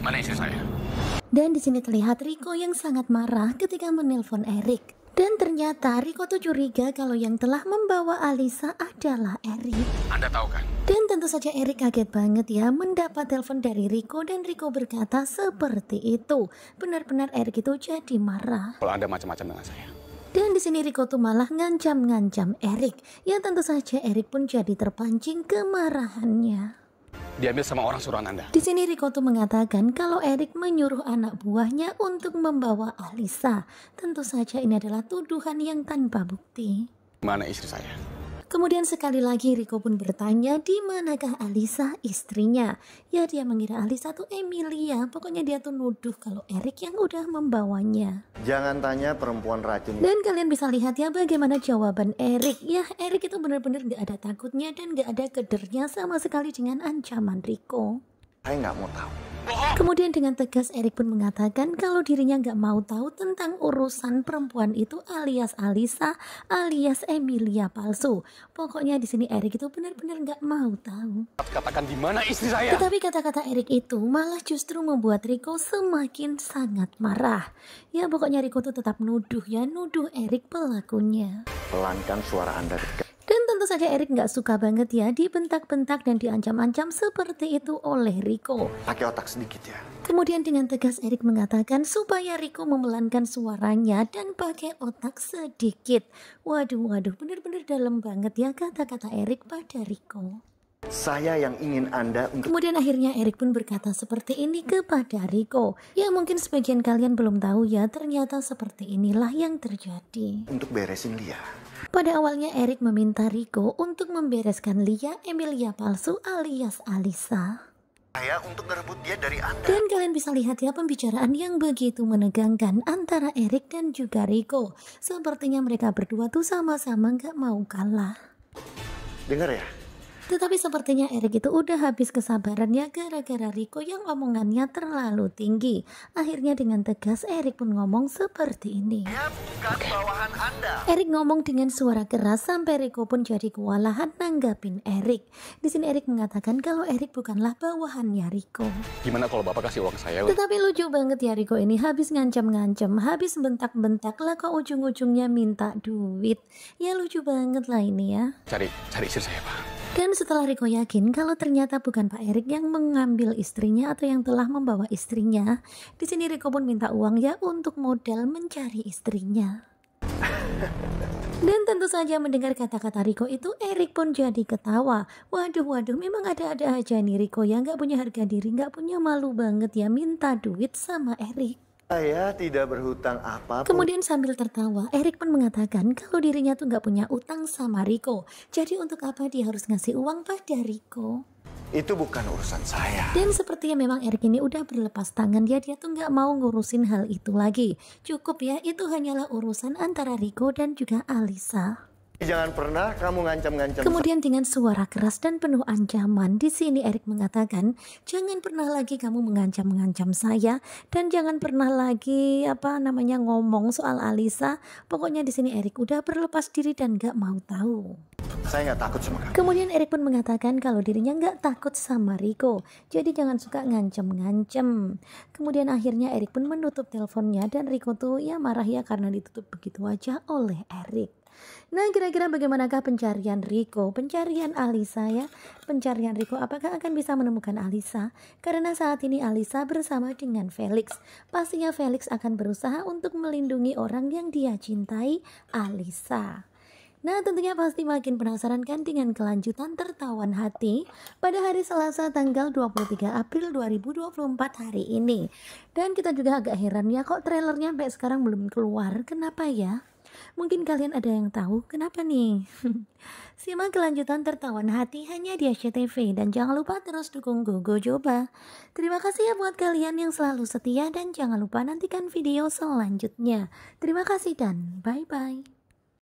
Mana istri saya? Dan di sini terlihat Riko yang sangat marah ketika menelpon Eric. Dan ternyata Riko tuh curiga kalau yang telah membawa Alisa adalah Eric. Anda tahu kan? Dan tentu saja Eric kaget banget ya mendapat telepon dari Riko dan Riko berkata seperti itu. Benar-benar Eric itu jadi marah. Kalau Anda macam-macam dengan saya, dan di sini Rico tuh malah ngancam-ngancam Erik. Ya tentu saja Erik pun jadi terpancing kemarahannya diambil sama orang suruhan Anda. Di sini Riko tuh mengatakan kalau Erik menyuruh anak buahnya untuk membawa Alisa. Tentu saja ini adalah tuduhan yang tanpa bukti. Mana istri saya? Kemudian sekali lagi Riko pun bertanya di manakah Alisa istrinya. Ya dia mengira Alisa tuh Emilia. Pokoknya dia tuh nuduh kalau Erik yang udah membawanya. Jangan tanya perempuan racun. Dan kalian bisa lihat ya bagaimana jawaban Erik. Ya Erik itu benar-benar gak ada takutnya dan gak ada kedernya sama sekali dengan ancaman Riko. Saya nggak mau tahu. Kemudian dengan tegas Erik pun mengatakan kalau dirinya nggak mau tahu tentang urusan perempuan itu alias Alisa alias Emilia palsu. Pokoknya di sini Erik itu benar-benar nggak mau tahu. Katakan di mana istri saya? Tetapi kata-kata Erik itu malah justru membuat Rico semakin sangat marah. Ya pokoknya Rico itu tetap nuduh ya nuduh Erik pelakunya. Pelankan suara Anda. Dan tentu saja Erik nggak suka banget ya dibentak-bentak dan diancam-ancam seperti itu oleh Rico. Pakai otak sedikit ya. Kemudian dengan tegas Erik mengatakan supaya Rico memelankan suaranya dan pakai otak sedikit. Waduh, waduh, bener-bener dalam banget ya kata-kata Erik pada Rico. Saya yang ingin Anda untuk... Kemudian akhirnya Erik pun berkata seperti ini kepada Riko. Ya mungkin sebagian kalian belum tahu ya, ternyata seperti inilah yang terjadi. Untuk beresin Lia. Pada awalnya Erik meminta Riko untuk membereskan Lia Emilia palsu alias Alisa saya untuk merebut dia dari Anda. Dan kalian bisa lihat ya pembicaraan yang begitu menegangkan antara Erik dan juga Riko. Sepertinya mereka berdua tuh sama-sama nggak mau kalah. Dengar ya, tetapi sepertinya Erik itu udah habis kesabarannya gara-gara Riko yang omongannya terlalu tinggi. Akhirnya dengan tegas Erik pun ngomong seperti ini. Erik ngomong dengan suara keras sampai Riko pun jadi kewalahan nanggapin Erik. Di sini Erik mengatakan kalau Erik bukanlah bawahannya Riko. Gimana kalau Bapak kasih uang saya? Tetapi lucu banget ya Riko ini habis ngancam-ngancam, habis bentak-bentak lah kok ujung-ujungnya minta duit. Ya lucu banget lah ini ya. Cari, cari istri saya Pak. Dan setelah Riko yakin kalau ternyata bukan Pak Erik yang mengambil istrinya atau yang telah membawa istrinya, di sini Riko pun minta uang ya untuk modal mencari istrinya. Dan tentu saja mendengar kata-kata Riko itu Erik pun jadi ketawa. Waduh waduh memang ada-ada aja nih Riko yang nggak punya harga diri nggak punya malu banget ya minta duit sama Erik. Saya tidak berhutang apa. Kemudian sambil tertawa, Erik pun mengatakan kalau dirinya tuh nggak punya utang sama Riko. Jadi untuk apa dia harus ngasih uang pada Riko? Itu bukan urusan saya. Dan sepertinya memang Erik ini udah berlepas tangan dia, dia tuh nggak mau ngurusin hal itu lagi. Cukup ya, itu hanyalah urusan antara Riko dan juga Alisa. Jangan pernah kamu ngancam-ngancam. Kemudian dengan suara keras dan penuh ancaman, di sini Erik mengatakan, jangan pernah lagi kamu mengancam ngancam saya dan jangan pernah lagi apa namanya ngomong soal Alisa. Pokoknya di sini Erik udah berlepas diri dan gak mau tahu. Saya nggak takut sama kamu. Kemudian Erik pun mengatakan kalau dirinya nggak takut sama Riko. Jadi jangan suka ngancem-ngancem. Kemudian akhirnya Erik pun menutup teleponnya dan Riko tuh ya marah ya karena ditutup begitu aja oleh Erik. Nah, kira-kira bagaimanakah pencarian Riko? Pencarian Alisa ya. Pencarian Riko apakah akan bisa menemukan Alisa? Karena saat ini Alisa bersama dengan Felix. Pastinya Felix akan berusaha untuk melindungi orang yang dia cintai, Alisa. Nah tentunya pasti makin penasaran kan dengan kelanjutan tertawan hati pada hari Selasa tanggal 23 April 2024 hari ini. Dan kita juga agak heran ya kok trailernya sampai sekarang belum keluar, kenapa ya? Mungkin kalian ada yang tahu kenapa nih? Simak kelanjutan tertawan hati hanya di SCTV dan jangan lupa terus dukung Gogo Joba. Terima kasih ya buat kalian yang selalu setia dan jangan lupa nantikan video selanjutnya. Terima kasih dan bye-bye.